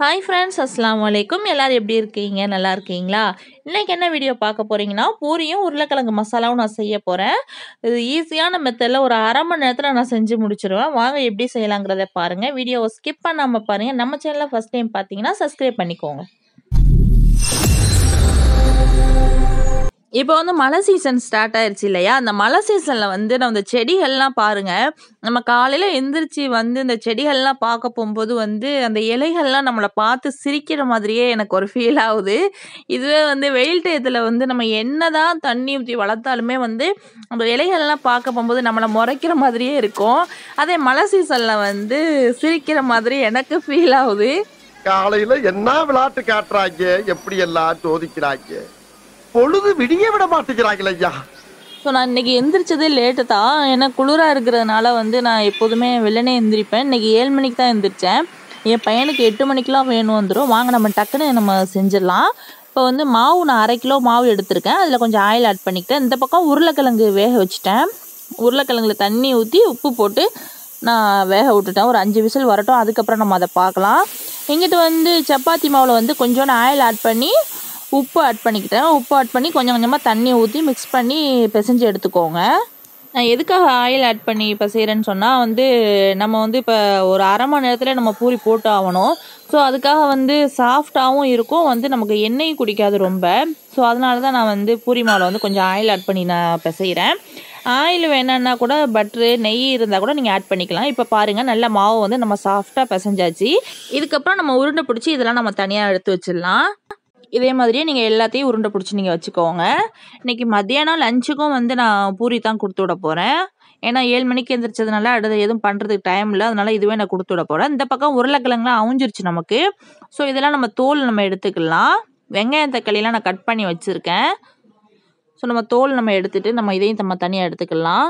hi friends அஸ்லாம் வலைக்கும் எல்லோரும் எப்படி இருக்கீங்க நல்லா இருக்கீங்களா இன்றைக்கி என்ன வீடியோ பார்க்க போகிறீங்கன்னா பூரியும் உருளைக்கிழங்கு மசாலாவும் நான் செய்ய போகிறேன் இது ஈஸியான மெத்தடில் ஒரு அரை மணி நேரத்தில் நான் செஞ்சு முடிச்சுருவேன் வாங்க எப்படி செய்யலாங்கிறத பாருங்கள் வீடியோவை ஸ்கிப் பண்ணாமல் பாருங்கள் நம்ம சேனலில் ஃபஸ்ட் டைம் பார்த்தீங்கன்னா சப்ஸ்கிரைப் பண்ணிக்கோங்க இப்போ வந்து மழை சீசன் ஸ்டார்ட் ஆயிடுச்சு இல்லையா அந்த மழை சீசனில் வந்து நம்ம இந்த செடிகள்லாம் பாருங்கள் நம்ம காலையில் எந்திரிச்சு வந்து இந்த செடிகள்லாம் பார்க்க போகும்போது வந்து அந்த இலைகள்லாம் நம்மளை பார்த்து சிரிக்கிற மாதிரியே எனக்கு ஒரு ஃபீல் ஆகுது இதுவே வந்து வெயில் டயத்தில் வந்து நம்ம என்ன தான் தண்ணி ஊற்றி வளர்த்தாலுமே வந்து அந்த இலைகள்லாம் பார்க்க போகும்போது நம்மளை முறைக்கிற மாதிரியே இருக்கும் அதே மழை சீசனில் வந்து சிரிக்கிற மாதிரி எனக்கு ஃபீல் ஆகுது காலையில் என்ன விளையாட்டு காட்டுறாங்க எப்படி எல்லாம் சோதிக்கிறாங்க பொழுது விடிய விட மாட்டேங்கிறாங்களே ஐயா ஸோ நான் இன்னைக்கு எந்திரிச்சதே லேட்டு தான் ஏன்னா குளிராக இருக்கிறதுனால வந்து நான் எப்போதுமே வெள்ளனே எந்திரிப்பேன் இன்றைக்கி ஏழு மணிக்கு தான் எந்திரிச்சேன் என் பையனுக்கு எட்டு மணிக்கெலாம் வேணும் வந்துடும் வாங்க நம்ம டக்குன்னு நம்ம செஞ்சிடலாம் இப்போ வந்து மாவு நான் அரை கிலோ மாவு எடுத்திருக்கேன் அதில் கொஞ்சம் ஆயில் ஆட் பண்ணிக்கிட்டேன் இந்த பக்கம் உருளைக்கிழங்கு வேக வச்சுட்டேன் உருளைக்கிழங்குல தண்ணி ஊற்றி உப்பு போட்டு நான் வேக விட்டுட்டேன் ஒரு அஞ்சு விசில் வரட்டும் அதுக்கப்புறம் நம்ம அதை பார்க்கலாம் எங்கிட்ட வந்து சப்பாத்தி மாவில் வந்து கொஞ்சோண்டு ஆயில் ஆட் பண்ணி உப்பு ஆட் பண்ணிக்கிட்டேன் உப்பு ஆட் பண்ணி கொஞ்சம் கொஞ்சமாக தண்ணி ஊற்றி மிக்ஸ் பண்ணி பிசைஞ்சு எடுத்துக்கோங்க நான் எதுக்காக ஆயில் ஆட் பண்ணி இப்போ செய்கிறேன்னு சொன்னால் வந்து நம்ம வந்து இப்போ ஒரு அரை மணி நேரத்தில் நம்ம பூரி போட்டு ஆகணும் ஸோ அதுக்காக வந்து சாஃப்டாகவும் இருக்கும் வந்து நமக்கு எண்ணெயும் குடிக்காது ரொம்ப ஸோ அதனால தான் நான் வந்து பூரி மாவில் வந்து கொஞ்சம் ஆயில் ஆட் பண்ணி நான் இப்போ செய்கிறேன் ஆயில் வேணும்னா கூட பட்ரு நெய் இருந்தால் கூட நீங்கள் ஆட் பண்ணிக்கலாம் இப்போ பாருங்கள் நல்ல மாவு வந்து நம்ம சாஃப்டாக பிசைஞ்சாச்சு இதுக்கப்புறம் நம்ம உருண்டை பிடிச்சி இதெல்லாம் நம்ம தனியாக எடுத்து வச்சிடலாம் இதே மாதிரியே நீங்கள் எல்லாத்தையும் உருண்டை பிடிச்சி நீங்கள் வச்சுக்கோங்க இன்றைக்கி மத்தியானம் லஞ்சுக்கும் வந்து நான் பூரி தான் கொடுத்து விட போகிறேன் ஏன்னா ஏழு மணிக்கு எந்திரிச்சதுனால அடுத்து எதுவும் பண்ணுறதுக்கு டைம் இல்லை அதனால் இதுவே நான் கொடுத்து விட போகிறேன் இந்த பக்கம் உருளைக்கிழங்குலாம் அவுஞ்சிருச்சு நமக்கு ஸோ இதெல்லாம் நம்ம தோல் நம்ம எடுத்துக்கலாம் வெங்காயம் தக்காளியெலாம் நான் கட் பண்ணி வச்சுருக்கேன் ஸோ நம்ம தோல் நம்ம எடுத்துகிட்டு நம்ம இதையும் நம்ம தனியாக எடுத்துக்கலாம்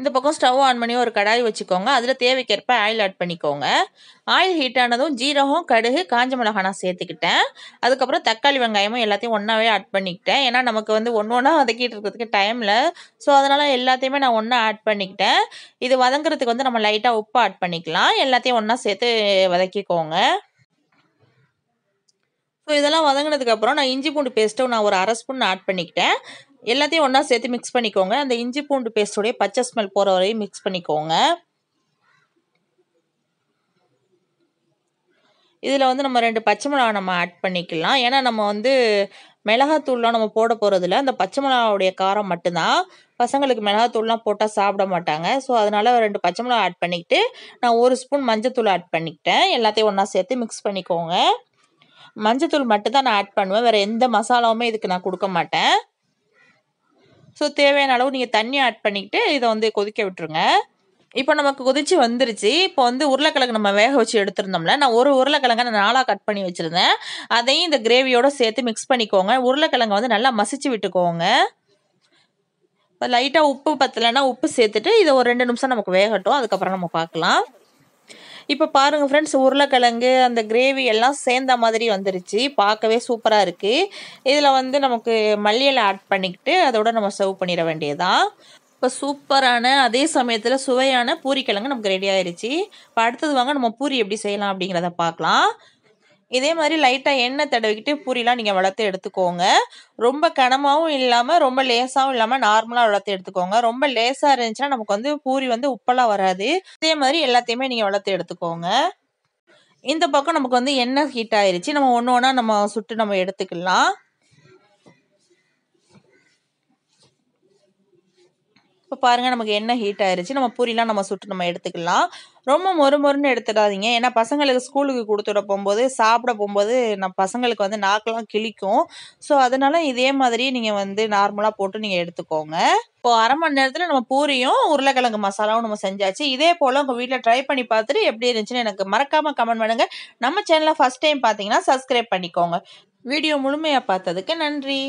இந்த பக்கம் ஸ்டவ் ஆன் பண்ணி ஒரு கடாய் வச்சுக்கோங்க அதில் தேவைக்கேற்ப ஆயில் ஆட் பண்ணிக்கோங்க ஆயில் ஹீட் ஆனதும் ஜீரகம் கடுகு காஞ்ச மிளகா நான் சேர்த்துக்கிட்டேன் அதுக்கப்புறம் தக்காளி வெங்காயமும் எல்லாத்தையும் ஒன்றாவே ஆட் பண்ணிக்கிட்டேன் ஏன்னா நமக்கு வந்து ஒன்று ஒன்றா வதக்கிட்டு இருக்கிறதுக்கு டைமில் ஸோ அதனால் எல்லாத்தையுமே நான் ஒன்றா ஆட் பண்ணிக்கிட்டேன் இது வதங்குறதுக்கு வந்து நம்ம லைட்டாக உப்பு ஆட் பண்ணிக்கலாம் எல்லாத்தையும் ஒன்றா சேர்த்து வதக்கிக்கோங்க ஸோ இதெல்லாம் வதங்கினதுக்கப்புறம் நான் இஞ்சி பூண்டு பேஸ்ட்டும் நான் ஒரு அரை ஸ்பூன் ஆட் பண்ணிக்கிட்டேன் எல்லாத்தையும் ஒன்றா சேர்த்து மிக்ஸ் பண்ணிக்கோங்க அந்த இஞ்சி பூண்டு பேஸ்டோடைய பச்சை ஸ்மெல் போகிற வரையும் மிக்ஸ் பண்ணிக்கோங்க இதில் வந்து நம்ம ரெண்டு பச்சை மிளகா நம்ம ஆட் பண்ணிக்கலாம் ஏன்னா நம்ம வந்து மிளகாத்தூள்லாம் நம்ம போட போகிறதில்ல அந்த பச்சை மிளகாவுடைய காரம் மட்டும்தான் பசங்களுக்கு மிளகாத்தூள்லாம் போட்டால் சாப்பிட மாட்டாங்க ஸோ அதனால் ரெண்டு பச்சை மிளகா ஆட் பண்ணிக்கிட்டு நான் ஒரு ஸ்பூன் மஞ்சத்தூள் ஆட் பண்ணிக்கிட்டேன் எல்லாத்தையும் ஒன்றா சேர்த்து மிக்ஸ் பண்ணிக்கோங்க மஞ்சத்தூள் மட்டும்தான் நான் ஆட் பண்ணுவேன் வேறு எந்த மசாலாவுமே இதுக்கு நான் கொடுக்க மாட்டேன் ஸோ தேவையான அளவு நீங்கள் தண்ணி ஆட் பண்ணிக்கிட்டு இதை வந்து கொதிக்க விட்டுருங்க இப்போ நமக்கு கொதிச்சு வந்துருச்சு இப்போ வந்து உருளைக்கிழங்கு நம்ம வேக வச்சு எடுத்திருந்தோம்ல நான் ஒரு உருளைக்கிழங்க நான் நாளாக கட் பண்ணி வச்சுருந்தேன் அதையும் இந்த கிரேவியோட சேர்த்து மிக்ஸ் பண்ணிக்கோங்க உருளைக்கிழங்க வந்து நல்லா மசிச்சு விட்டுக்கோங்க இப்போ லைட்டாக உப்பு பத்தலைன்னா உப்பு சேர்த்துட்டு இதை ஒரு ரெண்டு நிமிஷம் நமக்கு வேகட்டும் அதுக்கப்புறம் நம்ம பார்க்கலாம் இப்போ பாருங்கள் ஃப்ரெண்ட்ஸ் உருளைக்கிழங்கு அந்த கிரேவி எல்லாம் சேர்ந்த மாதிரி வந்துருச்சு பார்க்கவே சூப்பராக இருக்குது இதில் வந்து நமக்கு மல்லியில் ஆட் பண்ணிக்கிட்டு அதோட நம்ம சர்வ் பண்ணிட வேண்டியதுதான் இப்போ சூப்பரான அதே சமயத்தில் சுவையான பூரிக்கிழங்கு நமக்கு ரெடி ஆயிடுச்சு இப்போ அடுத்தது வாங்க நம்ம பூரி எப்படி செய்யலாம் அப்படிங்கிறத பார்க்கலாம் இதே மாதிரி லைட்டாக எண்ணெய் தடவிக்கிட்டு பூரிலாம் நீங்கள் வளர்த்து எடுத்துக்கோங்க ரொம்ப கனமாகவும் இல்லாமல் ரொம்ப லேசாகவும் இல்லாமல் நார்மலாக வளர்த்து எடுத்துக்கோங்க ரொம்ப லேசாக இருந்துச்சுன்னா நமக்கு வந்து பூரி வந்து உப்பெல்லாம் வராது இதே மாதிரி எல்லாத்தையுமே நீங்கள் வளர்த்து எடுத்துக்கோங்க இந்த பக்கம் நமக்கு வந்து எண்ணெய் ஹீட் ஆயிடுச்சு நம்ம ஒன்று ஒன்றா நம்ம சுட்டு நம்ம எடுத்துக்கலாம் இப்போ பாருங்கள் நமக்கு எண்ணெய் ஹீட் ஆயிடுச்சு நம்ம பூரிலாம் நம்ம சுட்டு நம்ம எடுத்துக்கலாம் ரொம்ப மொறு மொறுன்னு எடுத்துடாதீங்க ஏன்னா பசங்களுக்கு ஸ்கூலுக்கு கொடுத்துட போகும்போது சாப்பிட போகும்போது நம்ம பசங்களுக்கு வந்து நாக்கெல்லாம் கிழிக்கும் ஸோ அதனால இதே மாதிரி நீங்கள் வந்து நார்மலாக போட்டு நீங்கள் எடுத்துக்கோங்க இப்போ அரை மணி நேரத்தில் நம்ம பூரியும் உருளைக்கிழங்கு மசாலாவும் நம்ம செஞ்சாச்சு இதே போல் உங்கள் வீட்டில் ட்ரை பண்ணி பார்த்துட்டு எப்படி இருந்துச்சுன்னு எனக்கு மறக்காமல் கமெண்ட் பண்ணுங்கள் நம்ம சேனலை ஃபஸ்ட் டைம் பார்த்தீங்கன்னா சப்ஸ்கிரைப் பண்ணிக்கோங்க வீடியோ முழுமையாக பார்த்ததுக்கு நன்றி